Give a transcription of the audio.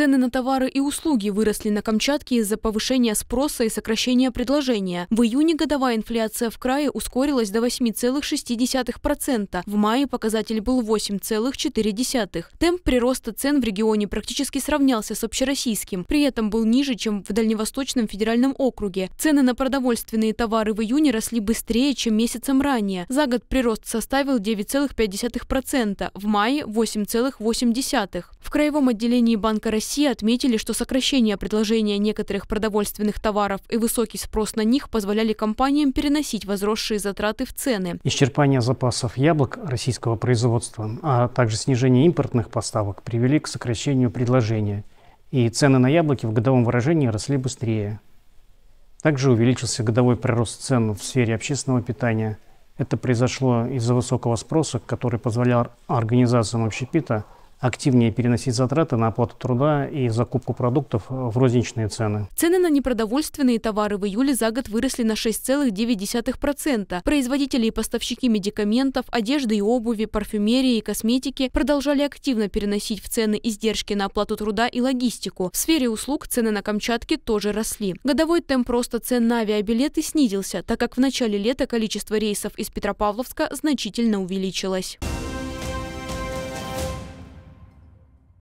Цены на товары и услуги выросли на Камчатке из-за повышения спроса и сокращения предложения. В июне годовая инфляция в крае ускорилась до 8,6%. В мае показатель был 8,4%. Темп прироста цен в регионе практически сравнялся с общероссийским, при этом был ниже, чем в Дальневосточном федеральном округе. Цены на продовольственные товары в июне росли быстрее, чем месяцем ранее. За год прирост составил 9,5%, в мае – 8,8%. В Краевом отделении Банка России все отметили, что сокращение предложения некоторых продовольственных товаров и высокий спрос на них позволяли компаниям переносить возросшие затраты в цены. Исчерпание запасов яблок российского производства, а также снижение импортных поставок привели к сокращению предложения. И цены на яблоки в годовом выражении росли быстрее. Также увеличился годовой прирост цен в сфере общественного питания. Это произошло из-за высокого спроса, который позволял организациям общепита – активнее переносить затраты на оплату труда и закупку продуктов э, в розничные цены. Цены на непродовольственные товары в июле за год выросли на 6,9%. Производители и поставщики медикаментов, одежды и обуви, парфюмерии и косметики продолжали активно переносить в цены издержки на оплату труда и логистику. В сфере услуг цены на Камчатке тоже росли. Годовой темп роста цен на авиабилеты снизился, так как в начале лета количество рейсов из Петропавловска значительно увеличилось.